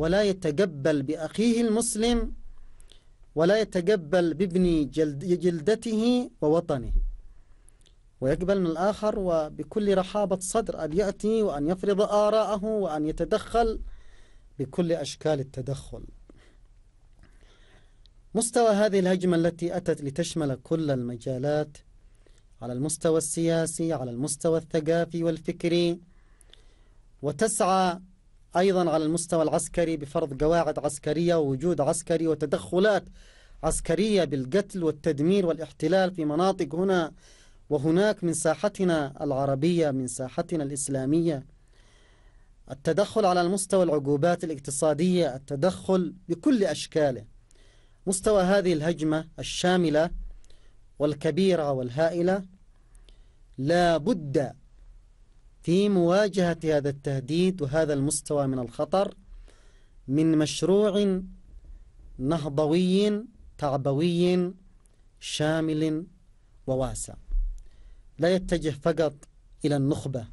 ولا يتقبل بأخيه المسلم ولا يتقبل بابن جلد جلدته ووطنه ويقبل من الآخر وبكل رحابة صدر أن يأتي وأن يفرض آراءه وأن يتدخل بكل أشكال التدخل مستوى هذه الهجمة التي أتت لتشمل كل المجالات على المستوى السياسي على المستوى الثقافي والفكري وتسعى أيضا على المستوى العسكري بفرض قواعد عسكرية ووجود عسكري وتدخلات عسكرية بالقتل والتدمير والاحتلال في مناطق هنا وهناك من ساحتنا العربية من ساحتنا الإسلامية التدخل على المستوى العقوبات الاقتصادية التدخل بكل أشكاله مستوى هذه الهجمة الشاملة والكبيرة والهائلة لا بد في مواجهة هذا التهديد وهذا المستوى من الخطر من مشروع نهضوي تعبوي شامل وواسع لا يتجه فقط إلى النخبة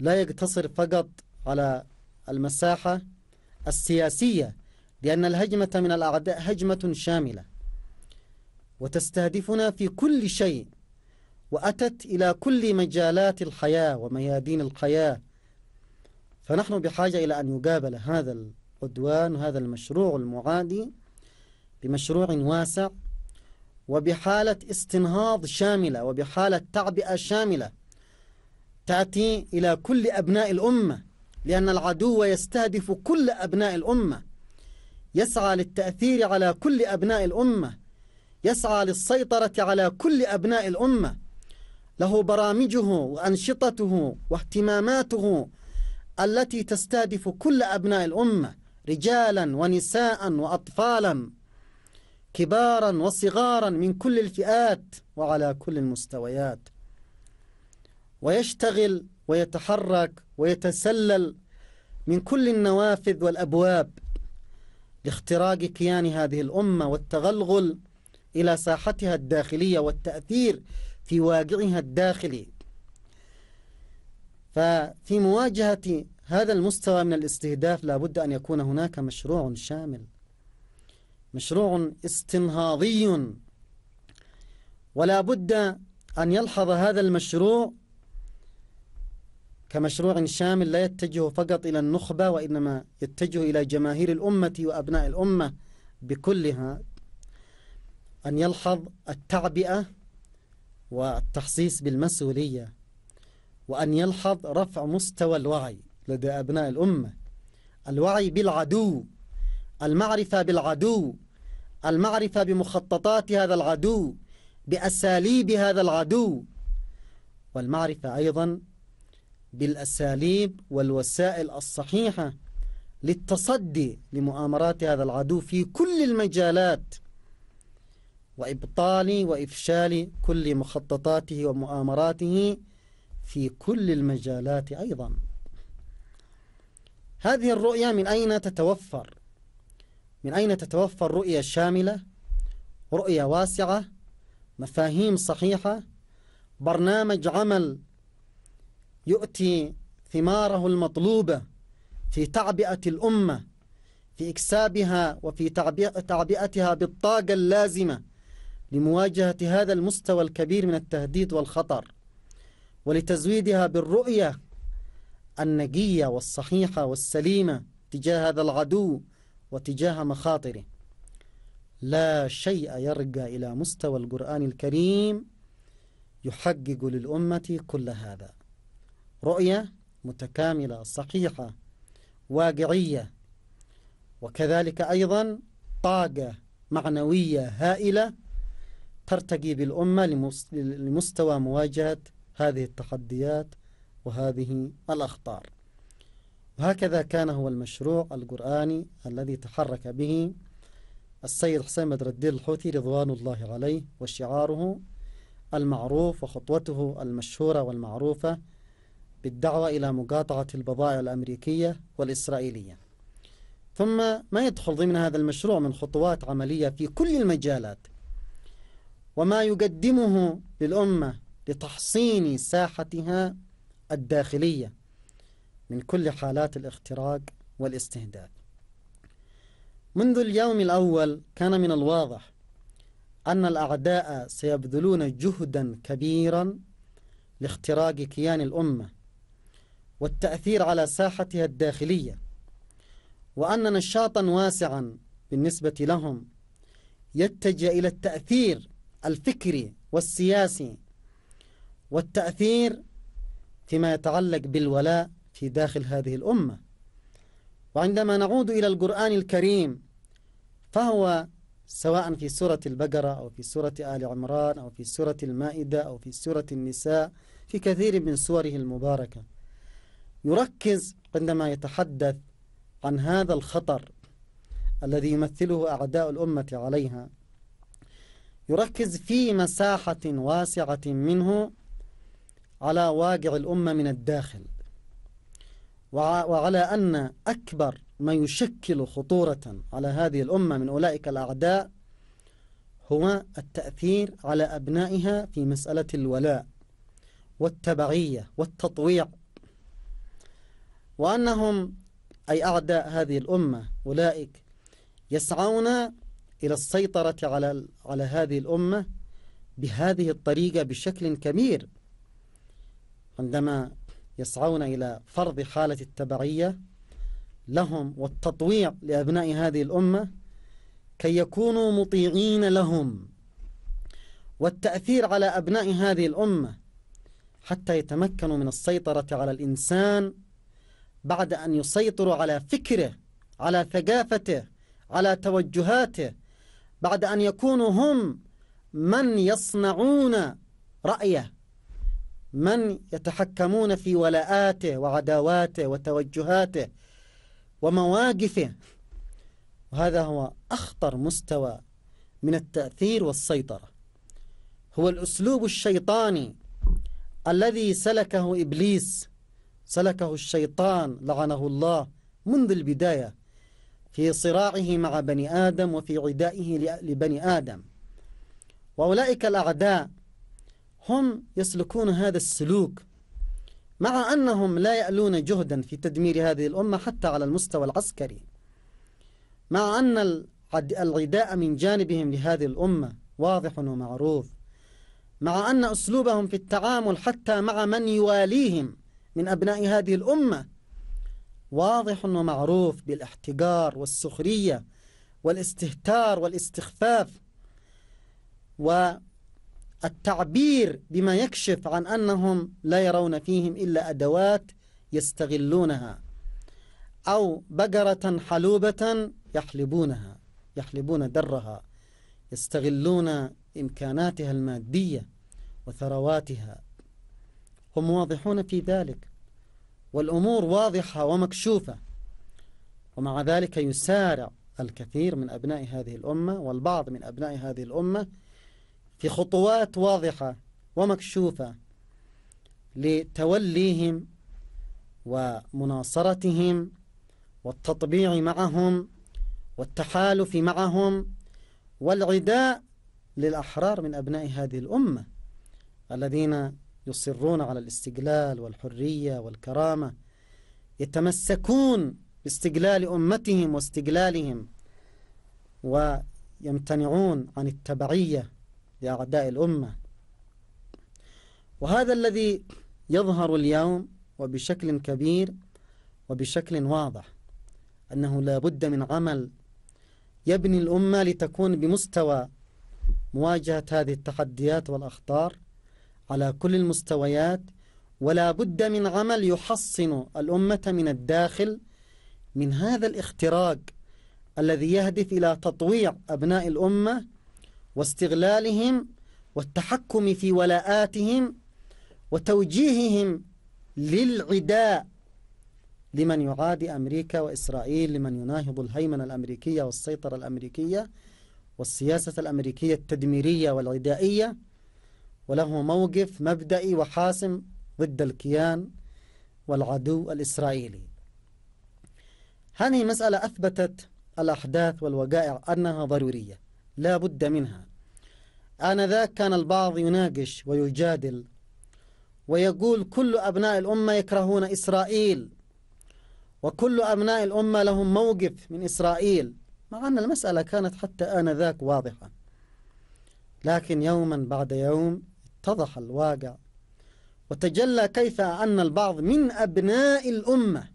لا يقتصر فقط على المساحة السياسية لأن الهجمة من الأعداء هجمة شاملة وتستهدفنا في كل شيء وأتت إلى كل مجالات الحياة وميادين الحياة فنحن بحاجة إلى أن يقابل هذا العدوان وهذا المشروع المعادي بمشروع واسع وبحالة استنهاض شاملة وبحالة تعبئة شاملة تأتي إلى كل أبناء الأمة لأن العدو يستهدف كل أبناء الأمة يسعى للتأثير على كل أبناء الأمة يسعى للسيطرة على كل أبناء الأمة له برامجه وأنشطته واهتماماته التي تستهدف كل أبناء الأمة رجالا ونساء وأطفالا كبارا وصغارا من كل الفئات وعلى كل المستويات ويشتغل ويتحرك ويتسلل من كل النوافذ والأبواب لاختراق كيان هذه الأمة والتغلغل إلى ساحتها الداخلية والتأثير في واقعها الداخلي ففي مواجهة هذا المستوى من الاستهداف لابد أن يكون هناك مشروع شامل مشروع استنهاضي ولا بد أن يلحظ هذا المشروع كمشروع شامل لا يتجه فقط إلى النخبة وإنما يتجه إلى جماهير الأمة وأبناء الأمة بكلها أن يلحظ التعبئة والتحسيس بالمسؤولية وأن يلحظ رفع مستوى الوعي لدى أبناء الأمة الوعي بالعدو المعرفة بالعدو المعرفة بمخططات هذا العدو بأساليب هذا العدو والمعرفة أيضا بالأساليب والوسائل الصحيحة للتصدي لمؤامرات هذا العدو في كل المجالات وإبطال وإفشال كل مخططاته ومؤامراته في كل المجالات أيضا هذه الرؤية من أين تتوفر؟ من أين تتوفر رؤية شاملة؟ رؤية واسعة؟ مفاهيم صحيحة؟ برنامج عمل يؤتي ثماره المطلوبة في تعبئة الأمة في إكسابها وفي تعبئتها بالطاقة اللازمة لمواجهة هذا المستوى الكبير من التهديد والخطر ولتزويدها بالرؤية النقية والصحيحة والسليمة تجاه هذا العدو وتجاه مخاطره لا شيء يرقى إلى مستوى القرآن الكريم يحقق للأمة كل هذا رؤية متكاملة صحيحة واقعية وكذلك أيضا طاقة معنوية هائلة ترتقي بالأمة لمستوى مواجهة هذه التحديات وهذه الأخطار وهكذا كان هو المشروع القرآني الذي تحرك به السيد حسين بدر الدين الحوثي رضوان الله عليه وشعاره المعروف وخطوته المشهورة والمعروفة بالدعوة إلى مقاطعة البضائع الأمريكية والإسرائيلية ثم ما يدخل ضمن هذا المشروع من خطوات عملية في كل المجالات وما يقدمه للأمة لتحصين ساحتها الداخلية من كل حالات الاختراق والاستهداف منذ اليوم الأول كان من الواضح أن الأعداء سيبذلون جهدا كبيرا لاختراق كيان الأمة والتأثير على ساحتها الداخلية وأن نشاطا واسعا بالنسبة لهم يتجه إلى التأثير الفكري والسياسي والتأثير فيما يتعلق بالولاء في داخل هذه الأمة وعندما نعود إلى القرآن الكريم فهو سواء في سورة البقرة أو في سورة آل عمران أو في سورة المائدة أو في سورة النساء في كثير من سوره المباركة يركز عندما يتحدث عن هذا الخطر الذي يمثله أعداء الأمة عليها يركز في مساحة واسعة منه على واقع الأمة من الداخل وعلى أن أكبر ما يشكل خطورة على هذه الأمة من أولئك الأعداء هو التأثير على أبنائها في مسألة الولاء والتبعية والتطويع وأنهم أي أعداء هذه الأمة أولئك يسعون إلى السيطرة على على هذه الأمة بهذه الطريقة بشكل كبير عندما يسعون إلى فرض حالة التبعية لهم والتطويع لأبناء هذه الأمة كي يكونوا مطيعين لهم والتأثير على أبناء هذه الأمة حتى يتمكنوا من السيطرة على الإنسان بعد أن يسيطروا على فكره على ثقافته على توجهاته بعد أن يكونوا هم من يصنعون رأيه من يتحكمون في ولاءاته وعداواته وتوجهاته ومواقفه وهذا هو أخطر مستوى من التأثير والسيطرة هو الأسلوب الشيطاني الذي سلكه إبليس سلكه الشيطان لعنه الله منذ البداية في صراعه مع بني آدم وفي عدائه لبني آدم وأولئك الأعداء هم يسلكون هذا السلوك مع أنهم لا يألون جهدا في تدمير هذه الأمة حتى على المستوى العسكري مع أن العداء من جانبهم لهذه الأمة واضح ومعروف مع أن أسلوبهم في التعامل حتى مع من يواليهم من أبناء هذه الأمة واضح ومعروف بالاحتقار والسخرية والاستهتار والاستخفاف والتعبير بما يكشف عن أنهم لا يرون فيهم إلا أدوات يستغلونها أو بقرة حلوبة يحلبونها يحلبون درها يستغلون إمكاناتها المادية وثرواتها هم واضحون في ذلك والأمور واضحة ومكشوفة ومع ذلك يسارع الكثير من أبناء هذه الأمة والبعض من أبناء هذه الأمة في خطوات واضحة ومكشوفة لتوليهم ومناصرتهم والتطبيع معهم والتحالف معهم والعداء للأحرار من أبناء هذه الأمة الذين يصرون على الاستقلال والحرية والكرامة يتمسكون باستقلال أمتهم واستقلالهم ويمتنعون عن التبعية لأعداء الأمة وهذا الذي يظهر اليوم وبشكل كبير وبشكل واضح أنه لا بد من عمل يبني الأمة لتكون بمستوى مواجهة هذه التحديات والأخطار على كل المستويات ولا بد من عمل يحصن الأمة من الداخل من هذا الاختراق الذي يهدف إلى تطويع أبناء الأمة واستغلالهم والتحكم في ولاءاتهم وتوجيههم للعداء لمن يعادي أمريكا وإسرائيل لمن يناهض الهيمنة الأمريكية والسيطرة الأمريكية والسياسة الأمريكية التدميرية والعدائية وله موقف مبدئي وحاسم ضد الكيان والعدو الإسرائيلي هذه مسألة أثبتت الأحداث والوقائع أنها ضرورية لا بد منها آنذاك كان البعض يناقش ويجادل ويقول كل أبناء الأمة يكرهون إسرائيل وكل أبناء الأمة لهم موقف من إسرائيل مع أن المسألة كانت حتى آنذاك واضحة لكن يوما بعد يوم اتضح الواقع وتجلى كيف أن البعض من أبناء الأمة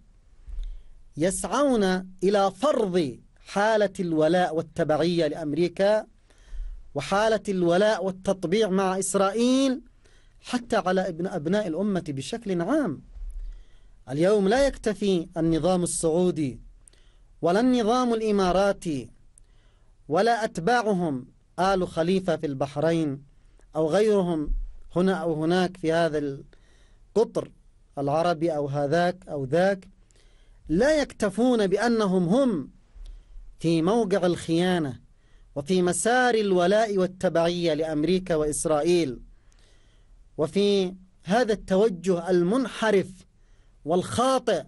يسعون إلى فرض حالة الولاء والتبعية لأمريكا وحالة الولاء والتطبيع مع إسرائيل حتى على ابن أبناء الأمة بشكل عام اليوم لا يكتفي النظام السعودي ولا النظام الإماراتي ولا أتباعهم آل خليفة في البحرين أو غيرهم هنا أو هناك في هذا القطر العربي أو هذاك أو ذاك لا يكتفون بأنهم هم في موقع الخيانة وفي مسار الولاء والتبعية لأمريكا وإسرائيل وفي هذا التوجه المنحرف والخاطئ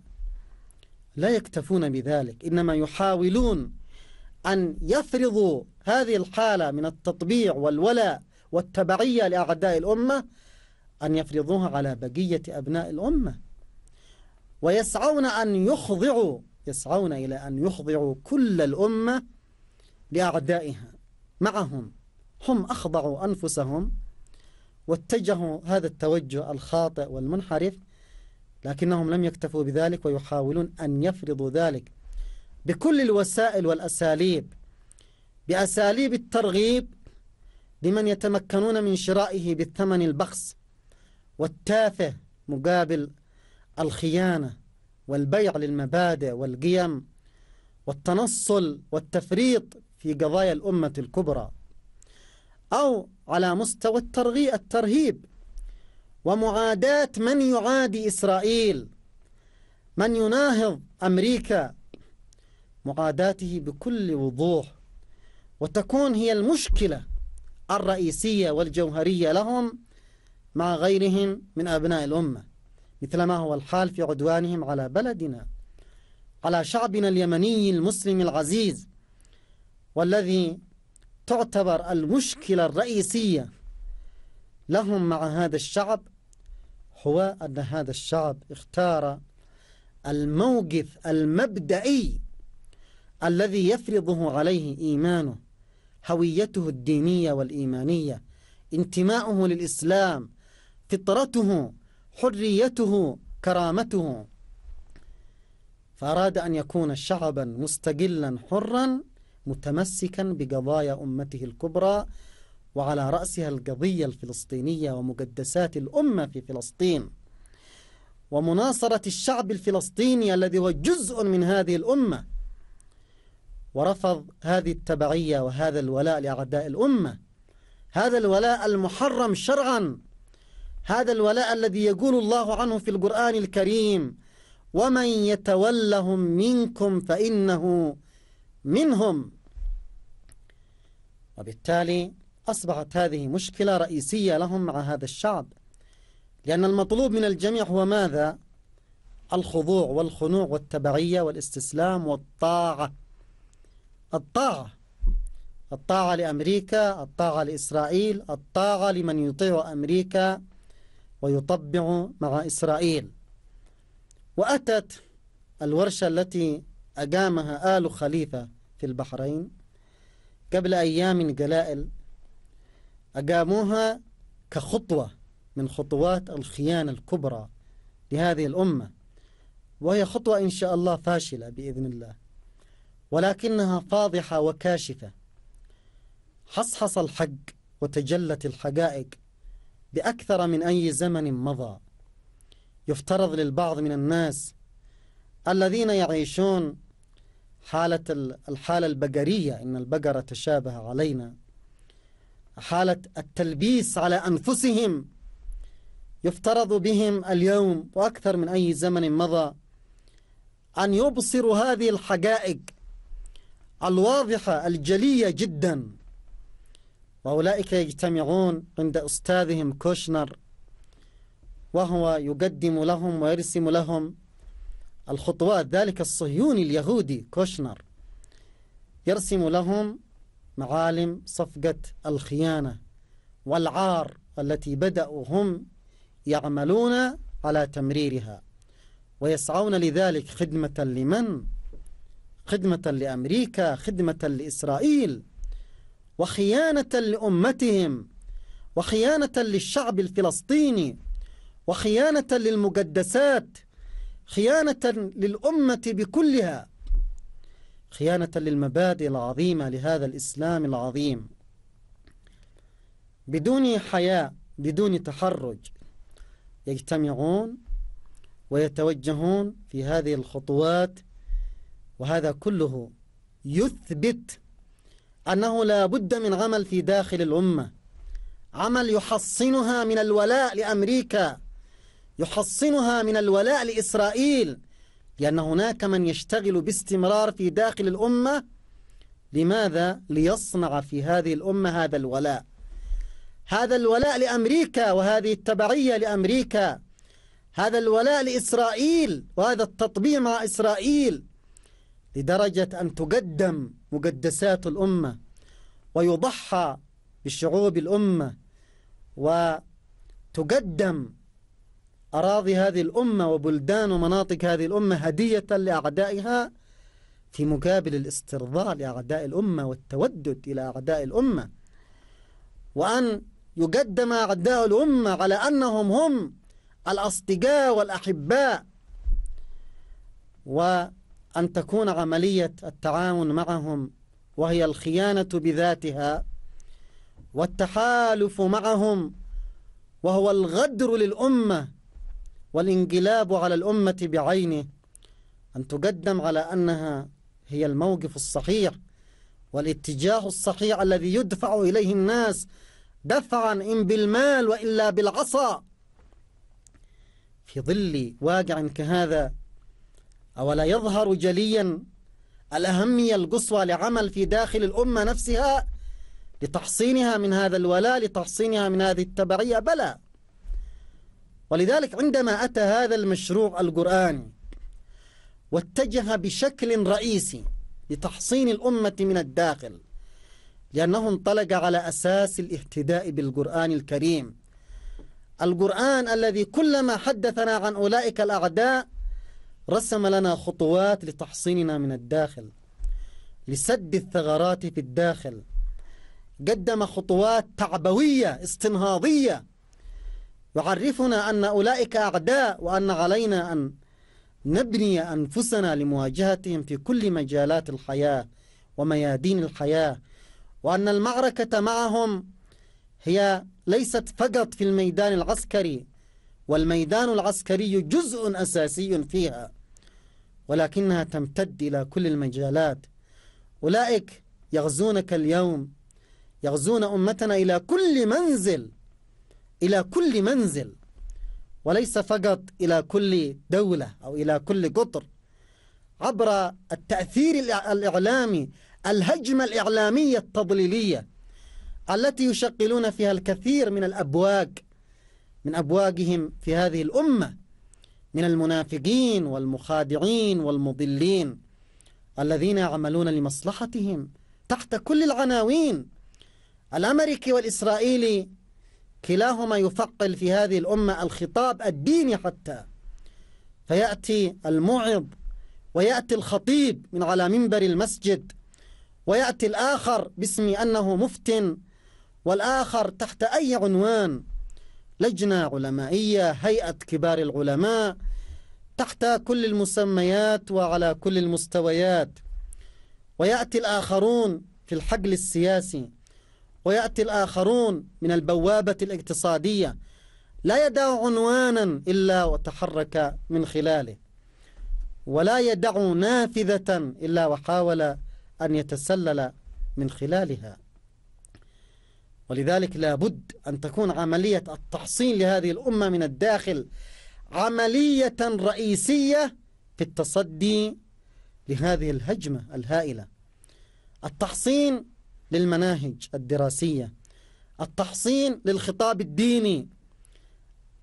لا يكتفون بذلك إنما يحاولون أن يفرضوا هذه الحالة من التطبيع والولاء والتبعية لأعداء الأمة أن يفرضوها على بقية أبناء الأمة ويسعون أن يخضعوا يسعون إلى أن يخضعوا كل الأمة لأعدائها معهم هم أخضعوا أنفسهم واتجهوا هذا التوجه الخاطئ والمنحرف لكنهم لم يكتفوا بذلك ويحاولون أن يفرضوا ذلك بكل الوسائل والأساليب بأساليب الترغيب لمن يتمكنون من شرائه بالثمن البخس والتافه مقابل الخيانة والبيع للمبادئ والقيم والتنصل والتفريط في قضايا الأمة الكبرى أو على مستوى الترغيب الترهيب ومعاداة من يعادي إسرائيل من يناهض أمريكا معاداته بكل وضوح وتكون هي المشكلة الرئيسية والجوهرية لهم مع غيرهم من أبناء الأمة مثل ما هو الحال في عدوانهم على بلدنا على شعبنا اليمني المسلم العزيز والذي تعتبر المشكلة الرئيسية لهم مع هذا الشعب هو أن هذا الشعب اختار الموقف المبدئي الذي يفرضه عليه إيمانه هويته الدينية والإيمانية انتماؤه للإسلام فطرته حريته كرامته فأراد أن يكون شعبا مستقلا حرا متمسكا بقضايا أمته الكبرى وعلى رأسها القضية الفلسطينية ومقدسات الأمة في فلسطين ومناصرة الشعب الفلسطيني الذي هو جزء من هذه الأمة ورفض هذه التبعية وهذا الولاء لأعداء الأمة هذا الولاء المحرم شرعا هذا الولاء الذي يقول الله عنه في القرآن الكريم ومن يتولهم منكم فإنه منهم وبالتالي أصبحت هذه مشكلة رئيسية لهم مع هذا الشعب لأن المطلوب من الجميع هو ماذا؟ الخضوع والخنوع والتبعية والاستسلام والطاعة الطاعة الطاعة لأمريكا الطاعة لإسرائيل الطاعة لمن يطيع أمريكا ويطبع مع إسرائيل وأتت الورشة التي أقامها آل خليفة في البحرين قبل أيام قلائل أقاموها كخطوة من خطوات الخيانة الكبرى لهذه الأمة وهي خطوة إن شاء الله فاشلة بإذن الله ولكنها فاضحة وكاشفة حصحص الحق وتجلت الحقائق بأكثر من أي زمن مضى يفترض للبعض من الناس الذين يعيشون حالة الحالة البقرية إن البقرة تشابه علينا حالة التلبيس على أنفسهم يفترض بهم اليوم وأكثر من أي زمن مضى أن يبصروا هذه الحقائق الواضحة الجلية جدا وأولئك يجتمعون عند أستاذهم كوشنر وهو يقدم لهم ويرسم لهم الخطوات ذلك الصهيوني اليهودي كوشنر يرسم لهم معالم صفقة الخيانة والعار التي بدأوا هم يعملون على تمريرها ويسعون لذلك خدمة لمن؟ خدمة لأمريكا خدمة لإسرائيل وخيانة لأمتهم وخيانة للشعب الفلسطيني وخيانة للمقدسات خيانة للأمة بكلها خيانة للمبادئ العظيمة لهذا الإسلام العظيم بدون حياء بدون تحرج يجتمعون ويتوجهون في هذه الخطوات وهذا كله يثبت أنه لا بد من عمل في داخل الأمة عمل يحصنها من الولاء لأمريكا يحصنها من الولاء لإسرائيل لأن هناك من يشتغل باستمرار في داخل الأمة لماذا؟ ليصنع في هذه الأمة هذا الولاء هذا الولاء لأمريكا وهذه التبعية لأمريكا هذا الولاء لإسرائيل وهذا التطبيع مع إسرائيل لدرجة أن تقدم مقدسات الأمة ويضحى بشعوب الأمة وتقدم أراضي هذه الأمة وبلدان ومناطق هذه الأمة هدية لأعدائها في مقابل الاسترضاء لأعداء الأمة والتودد إلى أعداء الأمة وأن يقدم أعداء الأمة على أنهم هم الأصدقاء والأحباء و أن تكون عملية التعاون معهم وهي الخيانة بذاتها والتحالف معهم وهو الغدر للأمة والانقلاب على الأمة بعينه أن تقدم على أنها هي الموقف الصحيح والاتجاه الصحيح الذي يدفع إليه الناس دفعا إن بالمال وإلا بالعصا في ظل واقع كهذا أولا يظهر جليا الأهمية القصوى لعمل في داخل الأمة نفسها لتحصينها من هذا الولاء لتحصينها من هذه التبعية بلى ولذلك عندما أتى هذا المشروع القرآني واتجه بشكل رئيسي لتحصين الأمة من الداخل لأنه انطلق على أساس الاهتداء بالقرآن الكريم القرآن الذي كلما حدثنا عن أولئك الأعداء رسم لنا خطوات لتحصيننا من الداخل لسد الثغرات في الداخل قدم خطوات تعبوية استنهاضية يعرفنا أن أولئك أعداء وأن علينا أن نبني أنفسنا لمواجهتهم في كل مجالات الحياة وميادين الحياة وأن المعركة معهم هي ليست فقط في الميدان العسكري والميدان العسكري جزء أساسي فيها ولكنها تمتد إلى كل المجالات أولئك يغزونك اليوم يغزون أمتنا إلى كل منزل إلى كل منزل وليس فقط إلى كل دولة أو إلى كل قطر عبر التأثير الإعلامي الهجمة الإعلامية التضليلية التي يشغلون فيها الكثير من الأبواق من أبواقهم في هذه الأمة من المنافقين والمخادعين والمضلين الذين يعملون لمصلحتهم تحت كل العناوين الأمريكي والإسرائيلي كلاهما يفقل في هذه الأمة الخطاب الديني حتى فيأتي الموعظ ويأتي الخطيب من على منبر المسجد ويأتي الآخر باسم أنه مفتن والآخر تحت أي عنوان لجنة علمائية هيئة كبار العلماء تحت كل المسميات وعلى كل المستويات ويأتي الآخرون في الحقل السياسي ويأتي الآخرون من البوابة الاقتصادية لا يدع عنوانا إلا وتحرك من خلاله ولا يدع نافذة إلا وحاول أن يتسلل من خلالها ولذلك لابد أن تكون عملية التحصين لهذه الأمة من الداخل عملية رئيسية في التصدي لهذه الهجمة الهائلة التحصين للمناهج الدراسية التحصين للخطاب الديني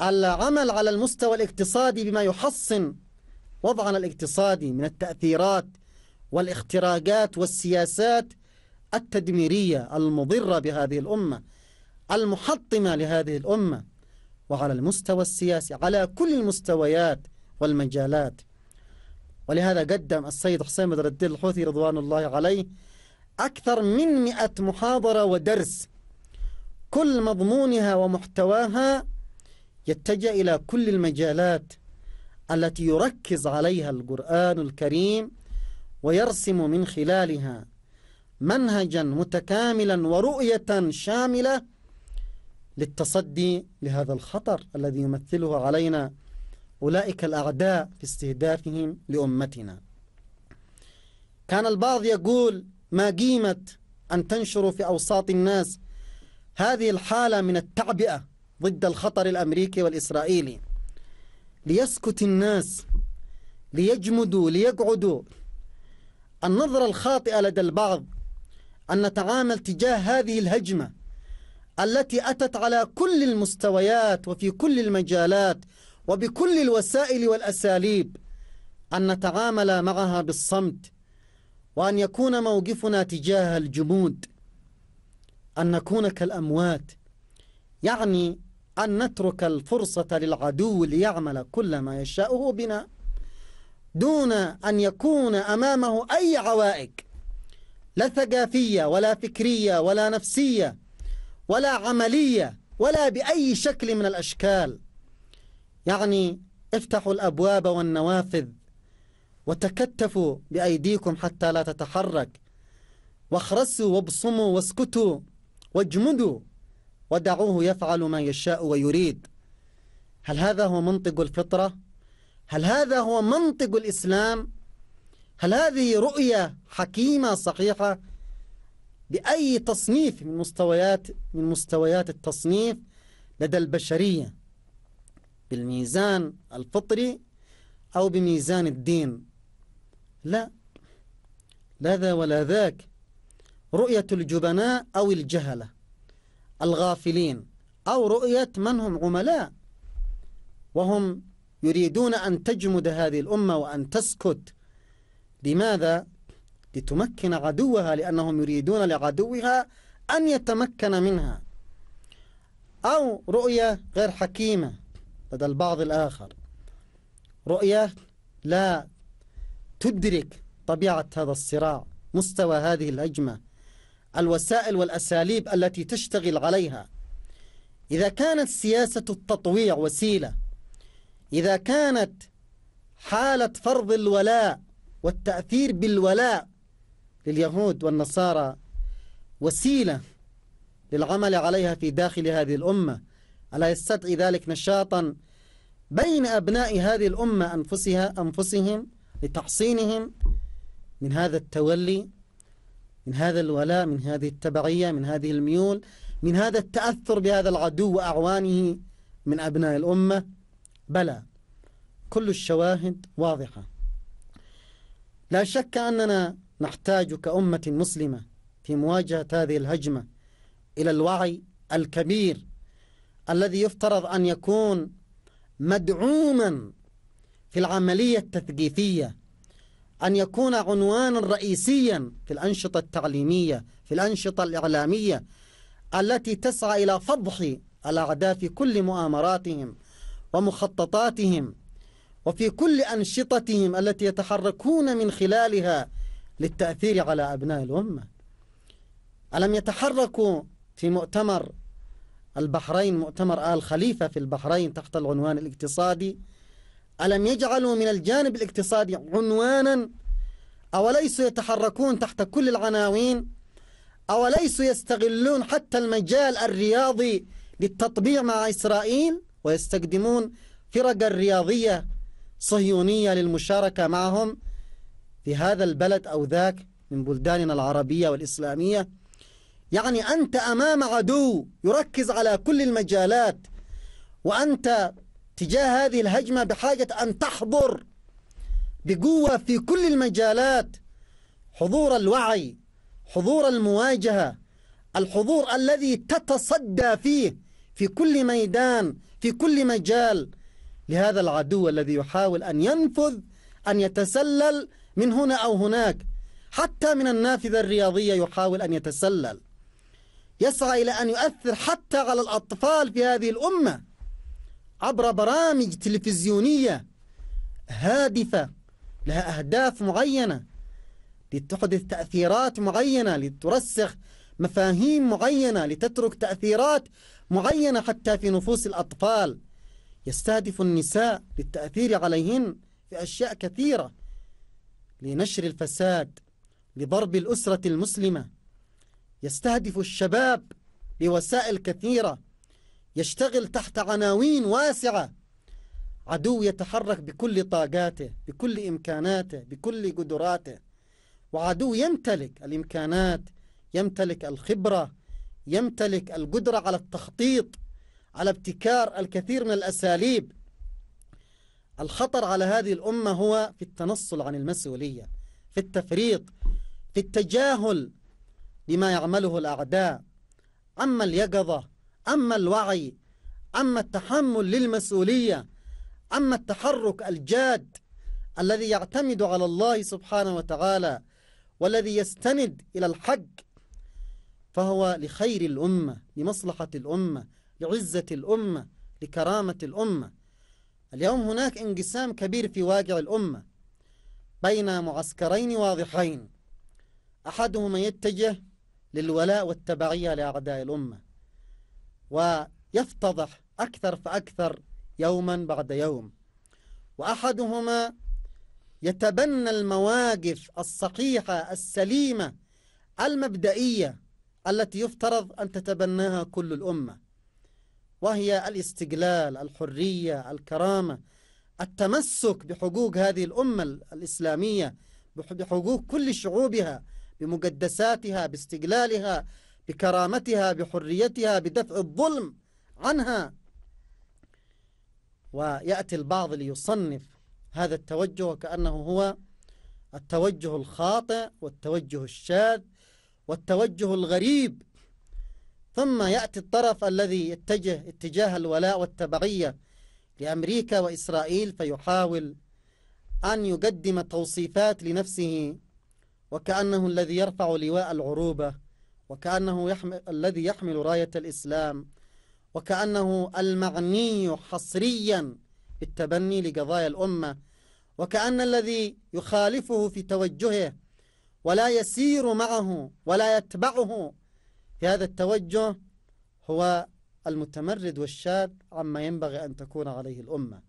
العمل على المستوى الاقتصادي بما يحصن وضعنا الاقتصادي من التأثيرات والاختراقات والسياسات التدميرية المضرة بهذه الأمة المحطمة لهذه الأمة وعلى المستوى السياسي على كل المستويات والمجالات ولهذا قدم السيد حسين بدر الدين الحوثي رضوان الله عليه أكثر من مئة محاضرة ودرس كل مضمونها ومحتواها يتجه إلى كل المجالات التي يركز عليها القرآن الكريم ويرسم من خلالها منهجا متكاملا ورؤية شاملة للتصدي لهذا الخطر الذي يمثله علينا أولئك الأعداء في استهدافهم لأمتنا كان البعض يقول ما قيمة أن تنشر في أوساط الناس هذه الحالة من التعبئة ضد الخطر الأمريكي والإسرائيلي ليسكت الناس ليجمدوا ليقعدوا النظرة الخاطئة لدى البعض أن نتعامل تجاه هذه الهجمة التي أتت على كل المستويات وفي كل المجالات وبكل الوسائل والأساليب أن نتعامل معها بالصمت وأن يكون موقفنا تجاه الجمود أن نكون كالأموات يعني أن نترك الفرصة للعدو ليعمل كل ما يشاءه بنا دون أن يكون أمامه أي عوائق لا ثقافية ولا فكرية ولا نفسية ولا عملية ولا بأي شكل من الأشكال يعني افتحوا الأبواب والنوافذ وتكتفوا بأيديكم حتى لا تتحرك واخرسوا وابصموا واسكتوا واجمدوا ودعوه يفعل ما يشاء ويريد هل هذا هو منطق الفطرة؟ هل هذا هو منطق الإسلام؟ هل هذه رؤية حكيمة صحيحة؟ بأي تصنيف من مستويات من مستويات التصنيف لدى البشرية بالميزان الفطري أو بميزان الدين لا لا ذا ولا ذاك رؤية الجبناء أو الجهلة الغافلين أو رؤية من هم عملاء وهم يريدون أن تجمد هذه الأمة وأن تسكت لماذا؟ لتمكن عدوها لأنهم يريدون لعدوها أن يتمكن منها أو رؤية غير حكيمة لدى البعض الآخر رؤية لا تدرك طبيعة هذا الصراع مستوى هذه الهجمة الوسائل والأساليب التي تشتغل عليها إذا كانت سياسة التطويع وسيلة إذا كانت حالة فرض الولاء والتأثير بالولاء لليهود والنصارى وسيلة للعمل عليها في داخل هذه الأمة ألا يستدعي ذلك نشاطا بين أبناء هذه الأمة أنفسها أنفسهم لتحصينهم من هذا التولي من هذا الولاء من هذه التبعية من هذه الميول من هذا التأثر بهذا العدو وأعوانه من أبناء الأمة بلى كل الشواهد واضحة لا شك أننا نحتاج كأمة مسلمة في مواجهة هذه الهجمة إلى الوعي الكبير الذي يفترض أن يكون مدعوما في العملية التثقيفية أن يكون عنوانا رئيسيا في الأنشطة التعليمية في الأنشطة الإعلامية التي تسعى إلى فضح الأعداء في كل مؤامراتهم ومخططاتهم وفي كل أنشطتهم التي يتحركون من خلالها للتأثير على أبناء الأمة ألم يتحركوا في مؤتمر البحرين مؤتمر آل خليفة في البحرين تحت العنوان الاقتصادي ألم يجعلوا من الجانب الاقتصادي عنوانا أوليسوا يتحركون تحت كل العناوين أوليسوا يستغلون حتى المجال الرياضي للتطبيع مع إسرائيل ويستخدمون فرق الرياضية صهيونية للمشاركة معهم في هذا البلد أو ذاك من بلداننا العربية والإسلامية يعني أنت أمام عدو يركز على كل المجالات وأنت تجاه هذه الهجمة بحاجة أن تحضر بقوة في كل المجالات حضور الوعي حضور المواجهة الحضور الذي تتصدى فيه في كل ميدان في كل مجال لهذا العدو الذي يحاول أن ينفذ أن يتسلل من هنا أو هناك حتى من النافذة الرياضية يحاول أن يتسلل يسعى إلى أن يؤثر حتى على الأطفال في هذه الأمة عبر برامج تلفزيونية هادفة لها أهداف معينة لتحدث تأثيرات معينة لترسخ مفاهيم معينة لتترك تأثيرات معينة حتى في نفوس الأطفال يستهدف النساء للتأثير عليهن في أشياء كثيرة لنشر الفساد لضرب الأسرة المسلمة يستهدف الشباب بوسائل كثيرة يشتغل تحت عناوين واسعة عدو يتحرك بكل طاقاته بكل إمكاناته بكل قدراته وعدو يمتلك الإمكانات يمتلك الخبرة يمتلك القدرة على التخطيط على ابتكار الكثير من الأساليب الخطر على هذه الأمة هو في التنصل عن المسؤولية في التفريط في التجاهل لما يعمله الأعداء أما اليقظة أما الوعي أما التحمل للمسؤولية أما التحرك الجاد الذي يعتمد على الله سبحانه وتعالى والذي يستند إلى الحق فهو لخير الأمة لمصلحة الأمة لعزة الأمة لكرامة الأمة اليوم هناك انقسام كبير في واقع الأمة بين معسكرين واضحين أحدهما يتجه للولاء والتبعية لأعداء الأمة ويفتضح أكثر فأكثر يوما بعد يوم وأحدهما يتبنى المواقف الصحيحة السليمة المبدئية التي يفترض أن تتبناها كل الأمة وهي الاستقلال الحرية الكرامة التمسك بحقوق هذه الأمة الإسلامية بحقوق كل شعوبها بمقدساتها باستقلالها بكرامتها بحريتها بدفع الظلم عنها ويأتي البعض ليصنف هذا التوجه وكأنه هو التوجه الخاطئ والتوجه الشاذ والتوجه الغريب ثم يأتي الطرف الذي يتجه اتجاه الولاء والتبعية لأمريكا وإسرائيل فيحاول أن يقدم توصيفات لنفسه وكأنه الذي يرفع لواء العروبة وكأنه يحمل الذي يحمل راية الإسلام وكأنه المعني حصريا بالتبني لقضايا الأمة وكأن الذي يخالفه في توجهه ولا يسير معه ولا يتبعه في هذا التوجه هو المتمرد والشاذ عما ينبغي أن تكون عليه الأمة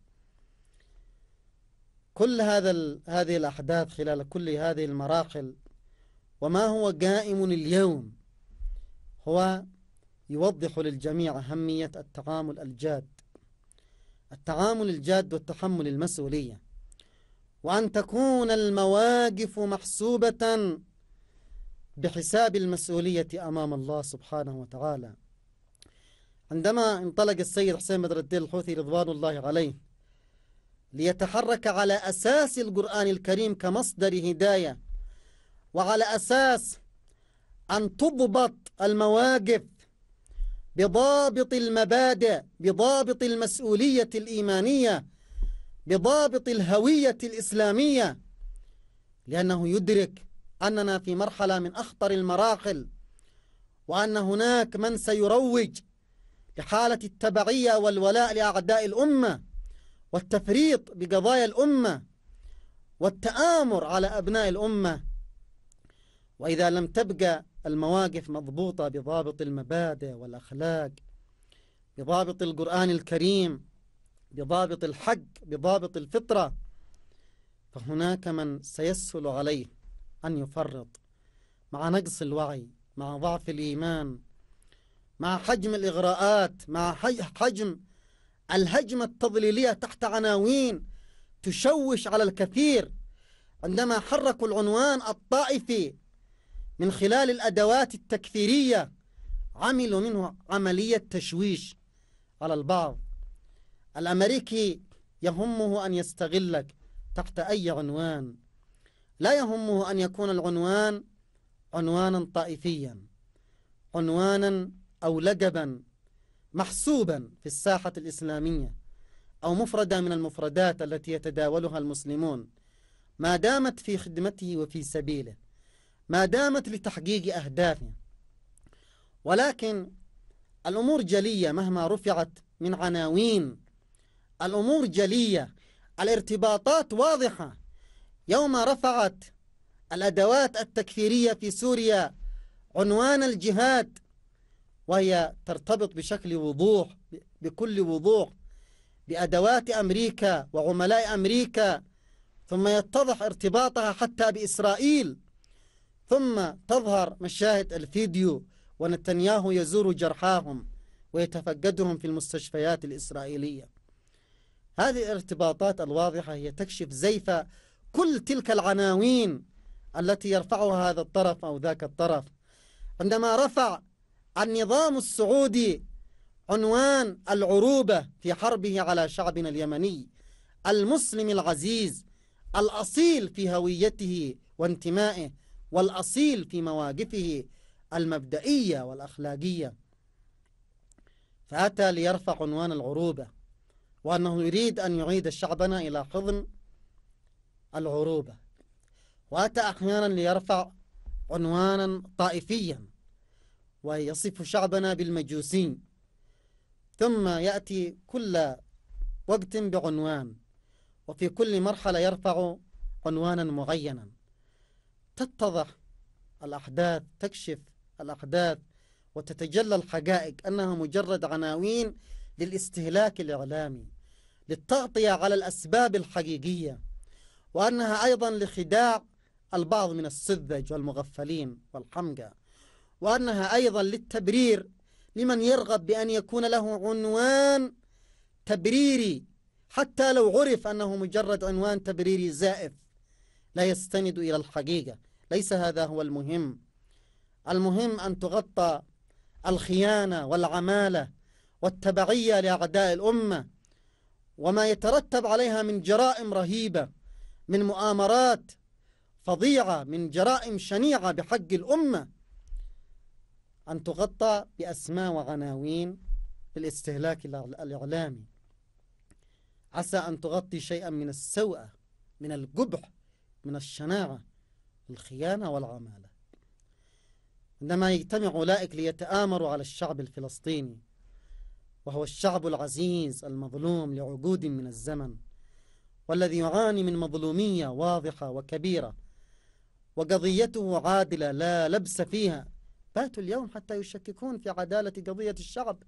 كل هذا هذه الأحداث خلال كل هذه المراحل وما هو قائم اليوم هو يوضح للجميع أهمية التعامل الجاد التعامل الجاد والتحمل المسؤولية وأن تكون المواقف محسوبة بحساب المسؤولية أمام الله سبحانه وتعالى عندما انطلق السيد حسين بدر الدين الحوثي رضوان الله عليه ليتحرك على أساس القرآن الكريم كمصدر هداية وعلى أساس أن تضبط المواقف بضابط المبادئ بضابط المسؤولية الإيمانية بضابط الهوية الإسلامية لأنه يدرك أننا في مرحلة من أخطر المراحل وأن هناك من سيروج لحالة التبعية والولاء لأعداء الأمة والتفريط بقضايا الأمة والتآمر على أبناء الأمة وإذا لم تبقى المواقف مضبوطة بضابط المبادئ والأخلاق بضابط القرآن الكريم بضابط الحق بضابط الفطرة فهناك من سيسهل عليه أن يفرط مع نقص الوعي مع ضعف الإيمان مع حجم الإغراءات مع حجم الهجمة التضليلية تحت عناوين تشوش على الكثير عندما حركوا العنوان الطائفي من خلال الأدوات التكثيرية عملوا منه عملية تشويش على البعض الأمريكي يهمه أن يستغلك تحت أي عنوان لا يهمه أن يكون العنوان عنوانا طائفيا عنوانا أو لقبا محسوبا في الساحة الإسلامية أو مفردة من المفردات التي يتداولها المسلمون ما دامت في خدمته وفي سبيله ما دامت لتحقيق أهدافه ولكن الأمور جلية مهما رفعت من عناوين الأمور جلية الارتباطات واضحة يوم رفعت الأدوات التكفيرية في سوريا عنوان الجهاد وهي ترتبط بشكل وضوح بكل وضوح بأدوات أمريكا وعملاء أمريكا ثم يتضح ارتباطها حتى بإسرائيل ثم تظهر مشاهد الفيديو ونتنياهو يزور جرحاهم ويتفقدهم في المستشفيات الإسرائيلية هذه الارتباطات الواضحة هي تكشف زيف كل تلك العناوين التي يرفعها هذا الطرف أو ذاك الطرف عندما رفع النظام السعودي عنوان العروبة في حربه على شعبنا اليمني المسلم العزيز الأصيل في هويته وانتمائه والأصيل في مواقفه المبدئية والأخلاقية فأتى ليرفع عنوان العروبة وأنه يريد أن يعيد شعبنا إلى حضن العروبة وأتى أحيانا ليرفع عنوانا طائفيا ويصف شعبنا بالمجوسين ثم يأتي كل وقت بعنوان وفي كل مرحلة يرفع عنوانا معينا تتضح الأحداث تكشف الأحداث وتتجلى الحقائق أنها مجرد عناوين للاستهلاك الإعلامي للتغطية على الأسباب الحقيقية وأنها أيضا لخداع البعض من السذج والمغفلين والحمقى وأنها أيضا للتبرير لمن يرغب بأن يكون له عنوان تبريري حتى لو عرف أنه مجرد عنوان تبريري زائف لا يستند إلى الحقيقة ليس هذا هو المهم المهم أن تغطى الخيانة والعمالة والتبعية لأعداء الأمة وما يترتب عليها من جرائم رهيبة من مؤامرات فظيعة من جرائم شنيعة بحق الأمة أن تغطى بأسماء وعناوين بالاستهلاك الإعلامي عسى أن تغطي شيئا من السوءة من القبح من الشناعة الخيانة والعمالة عندما يجتمع أولئك ليتآمروا على الشعب الفلسطيني وهو الشعب العزيز المظلوم لعقود من الزمن والذي يعاني من مظلومية واضحة وكبيرة وقضيته عادلة لا لبس فيها باتوا اليوم حتى يشككون في عدالة قضية الشعب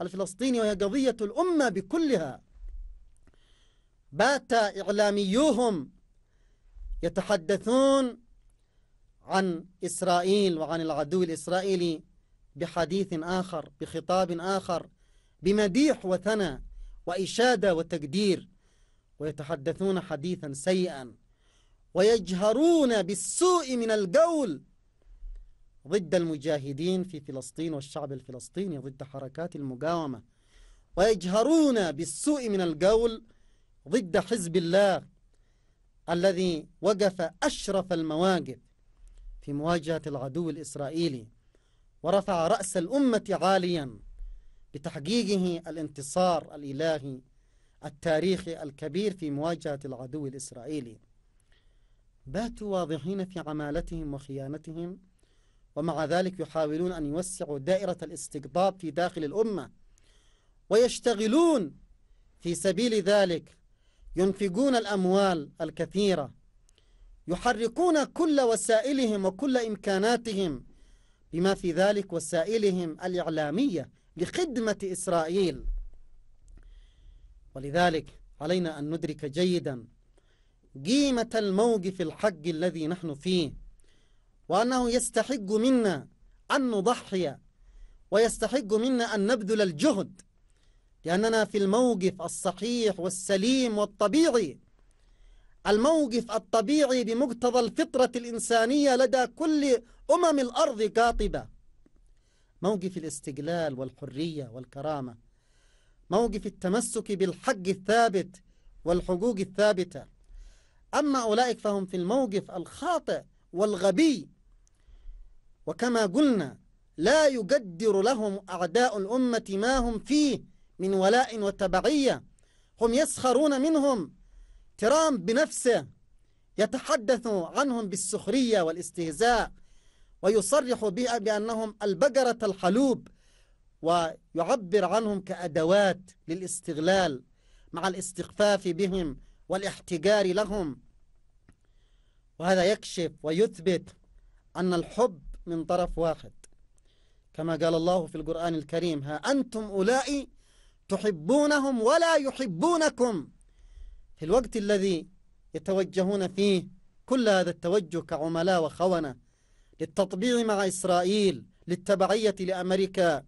الفلسطيني وهي قضية الأمة بكلها بات إعلاميوهم يتحدثون عن إسرائيل وعن العدو الإسرائيلي بحديث آخر بخطاب آخر بمديح وثنى وإشادة وتقدير ويتحدثون حديثا سيئا ويجهرون بالسوء من القول ضد المجاهدين في فلسطين والشعب الفلسطيني ضد حركات المقاومة ويجهرون بالسوء من القول ضد حزب الله الذي وقف أشرف المواقف في مواجهة العدو الإسرائيلي ورفع رأس الأمة عاليا بتحقيقه الانتصار الإلهي التاريخي الكبير في مواجهة العدو الإسرائيلي باتوا واضحين في عمالتهم وخيانتهم ومع ذلك يحاولون أن يوسعوا دائرة الاستقطاب في داخل الأمة ويشتغلون في سبيل ذلك ينفقون الأموال الكثيرة يحركون كل وسائلهم وكل إمكاناتهم بما في ذلك وسائلهم الإعلامية لخدمة إسرائيل ولذلك علينا أن ندرك جيدا قيمة الموقف الحق الذي نحن فيه وأنه يستحق منا أن نضحي ويستحق منا أن نبذل الجهد لأننا في الموقف الصحيح والسليم والطبيعي الموقف الطبيعي بمقتضى الفطرة الإنسانية لدى كل أمم الأرض قاطبة موقف الاستقلال والحرية والكرامة موقف التمسك بالحق الثابت والحقوق الثابتة أما أولئك فهم في الموقف الخاطئ والغبي وكما قلنا لا يقدر لهم أعداء الأمة ما هم فيه من ولاء وتبعية هم يسخرون منهم ترامب بنفسه يتحدث عنهم بالسخرية والاستهزاء ويصرح بها بأنهم البقرة الحلوب ويعبر عنهم كأدوات للاستغلال مع الاستخفاف بهم والاحتجار لهم وهذا يكشف ويثبت أن الحب من طرف واحد كما قال الله في القرآن الكريم ها أنتم أولئي تحبونهم ولا يحبونكم في الوقت الذي يتوجهون فيه كل هذا التوجه كعملاء وخونة للتطبيع مع إسرائيل للتبعية لأمريكا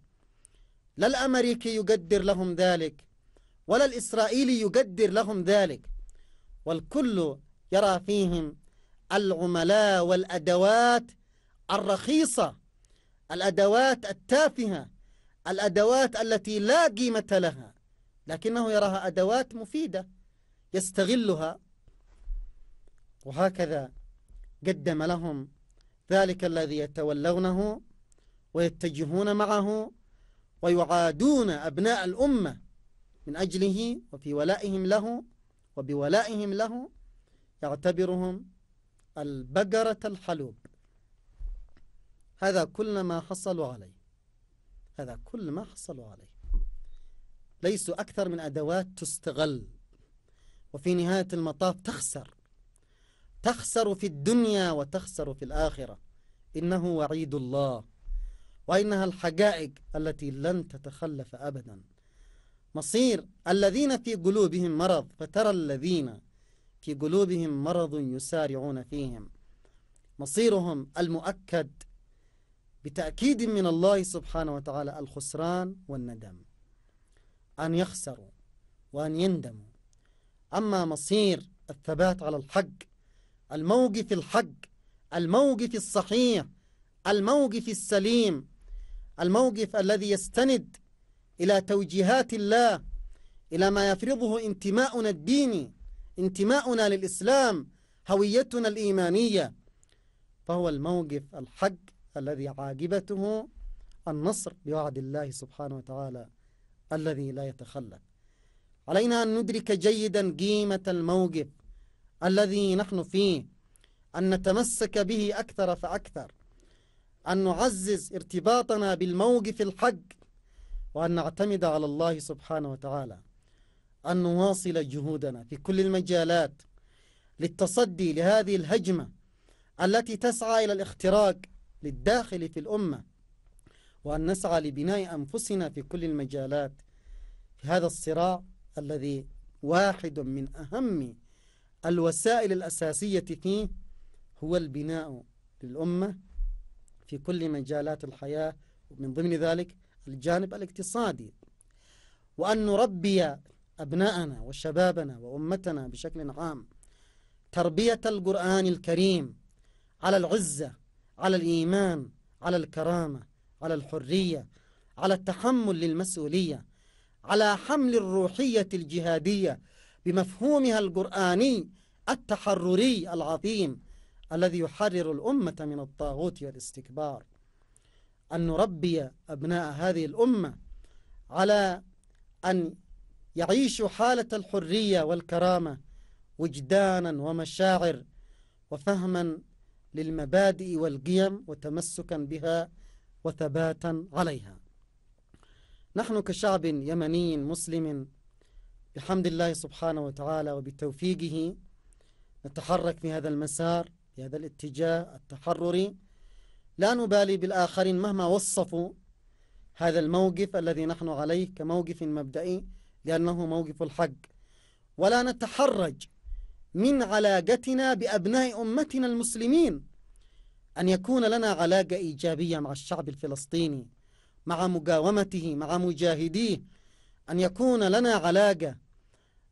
لا الأمريكي يقدر لهم ذلك ولا الإسرائيلي يقدر لهم ذلك والكل يرى فيهم العملاء والأدوات الرخيصة الأدوات التافهة الأدوات التي لا قيمة لها لكنه يراها أدوات مفيدة يستغلها وهكذا قدم لهم ذلك الذي يتولونه ويتجهون معه ويعادون أبناء الأمة من أجله وفي ولائهم له وبولائهم له يعتبرهم البقرة الحلوب هذا كل ما حصلوا عليه هذا كل ما حصلوا عليه ليسوا أكثر من أدوات تستغل وفي نهاية المطاف تخسر تخسر في الدنيا وتخسر في الآخرة إنه وعيد الله وإنها الحقائق التي لن تتخلف أبدا مصير الذين في قلوبهم مرض فترى الذين في قلوبهم مرض يسارعون فيهم مصيرهم المؤكد بتأكيد من الله سبحانه وتعالى الخسران والندم أن يخسروا وأن يندموا أما مصير الثبات على الحق الموقف الحق الموقف الصحيح الموقف السليم الموقف الذي يستند إلى توجيهات الله إلى ما يفرضه انتماؤنا الديني انتماؤنا للإسلام هويتنا الإيمانية فهو الموقف الحق الذي عاقبته النصر بوعد الله سبحانه وتعالى الذي لا يتخلف علينا أن ندرك جيدا قيمة الموقف الذي نحن فيه أن نتمسك به أكثر فأكثر أن نعزز ارتباطنا بالموقف الحق وأن نعتمد على الله سبحانه وتعالى أن نواصل جهودنا في كل المجالات للتصدي لهذه الهجمة التي تسعى إلى الاختراق للداخل في الأمة وأن نسعى لبناء أنفسنا في كل المجالات في هذا الصراع الذي واحد من أهم الوسائل الأساسية فيه هو البناء للأمة في كل مجالات الحياة من ضمن ذلك الجانب الاقتصادي وأن نربي أبناءنا وشبابنا وأمتنا بشكل عام تربية القرآن الكريم على العزة على الإيمان على الكرامة على الحرية على التحمل للمسؤولية على حمل الروحية الجهادية بمفهومها القرآني التحرري العظيم الذي يحرر الأمة من الطاغوت والاستكبار أن نربي أبناء هذه الأمة على أن يعيشوا حالة الحرية والكرامة وجدانا ومشاعر وفهما للمبادئ والقيم وتمسكا بها وثباتا عليها نحن كشعب يمني مسلم بحمد الله سبحانه وتعالى وبتوفيقه نتحرك في هذا المسار في هذا الاتجاه التحرري لا نبالي بالآخرين مهما وصفوا هذا الموقف الذي نحن عليه كموقف مبدئي لأنه موقف الحق ولا نتحرج من علاقتنا بأبناء أمتنا المسلمين أن يكون لنا علاقة إيجابية مع الشعب الفلسطيني مع مقاومته مع مجاهديه أن يكون لنا علاقة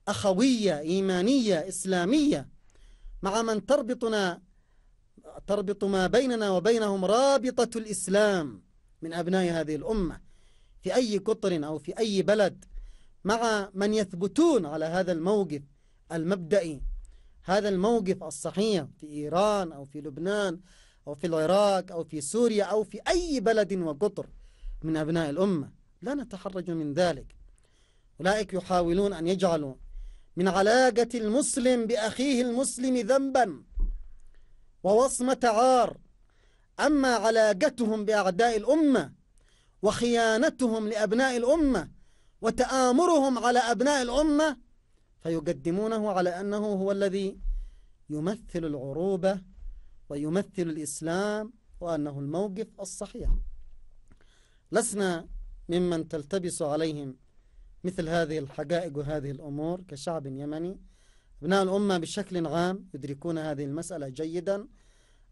أخوية إيمانية إسلامية مع من تربطنا تربط ما بيننا وبينهم رابطة الإسلام من أبناء هذه الأمة في أي قطر أو في أي بلد مع من يثبتون على هذا الموقف المبدئي هذا الموقف الصحيح في إيران أو في لبنان أو في العراق أو في سوريا أو في أي بلد وقطر من أبناء الأمة لا نتحرج من ذلك أولئك يحاولون أن يجعلوا من علاقة المسلم بأخيه المسلم ذنبا ووصمة عار أما علاقتهم بأعداء الأمة وخيانتهم لأبناء الأمة وتآمرهم على أبناء الأمة فيقدمونه على أنه هو الذي يمثل العروبة ويمثل الإسلام وأنه الموقف الصحيح لسنا ممن تلتبس عليهم مثل هذه الحقائق وهذه الأمور كشعب يمني أبناء الأمة بشكل عام يدركون هذه المسألة جيدا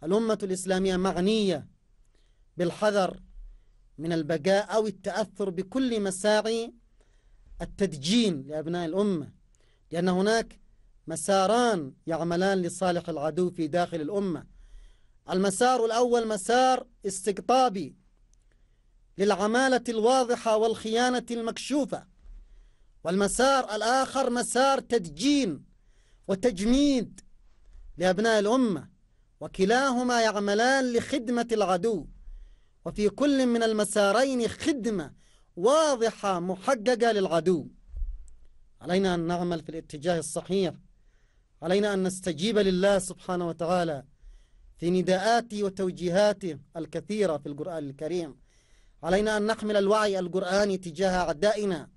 الأمة الإسلامية معنية بالحذر من البقاء أو التأثر بكل مساعي التدجين لأبناء الأمة لأن هناك مساران يعملان لصالح العدو في داخل الأمة المسار الأول مسار استقطابي للعمالة الواضحة والخيانة المكشوفة والمسار الآخر مسار تدجين وتجميد لأبناء الأمة وكلاهما يعملان لخدمة العدو وفي كل من المسارين خدمة واضحة محققة للعدو علينا أن نعمل في الاتجاه الصحيح علينا أن نستجيب لله سبحانه وتعالى في نداءاته وتوجيهاته الكثيرة في القرآن الكريم علينا أن نحمل الوعي القرآني تجاه أعدائنا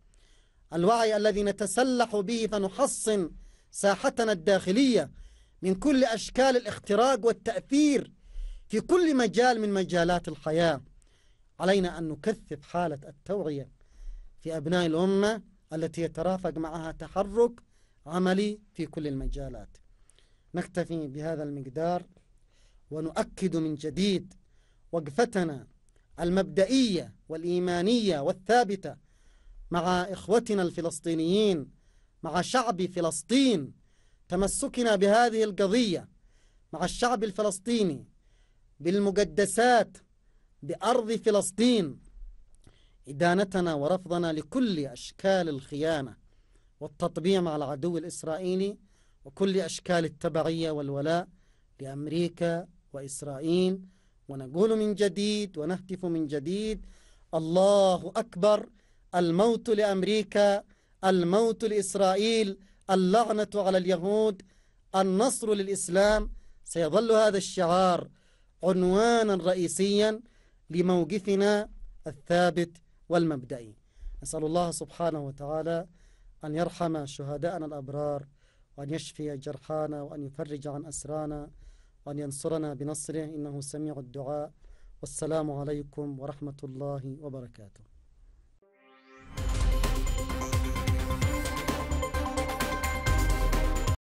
الوعي الذي نتسلح به فنحصن ساحتنا الداخلية من كل أشكال الاختراق والتأثير في كل مجال من مجالات الحياة علينا أن نكثف حالة التوعية في أبناء الأمة التي يترافق معها تحرك عملي في كل المجالات نكتفي بهذا المقدار ونؤكد من جديد وقفتنا المبدئية والإيمانية والثابتة مع إخوتنا الفلسطينيين مع شعب فلسطين تمسكنا بهذه القضية مع الشعب الفلسطيني بالمقدسات بأرض فلسطين إدانتنا ورفضنا لكل أشكال الخيانة والتطبيع مع العدو الإسرائيلي وكل أشكال التبعية والولاء لأمريكا وإسرائيل ونقول من جديد ونهتف من جديد الله أكبر الموت لأمريكا الموت لإسرائيل اللعنة على اليهود النصر للإسلام سيظل هذا الشعار عنوانا رئيسيا لموقفنا الثابت والمبدئي نسأل الله سبحانه وتعالى أن يرحم شهداءنا الأبرار وأن يشفي جرحانا وأن يفرج عن أسرانا وأن ينصرنا بنصره إنه سميع الدعاء والسلام عليكم ورحمة الله وبركاته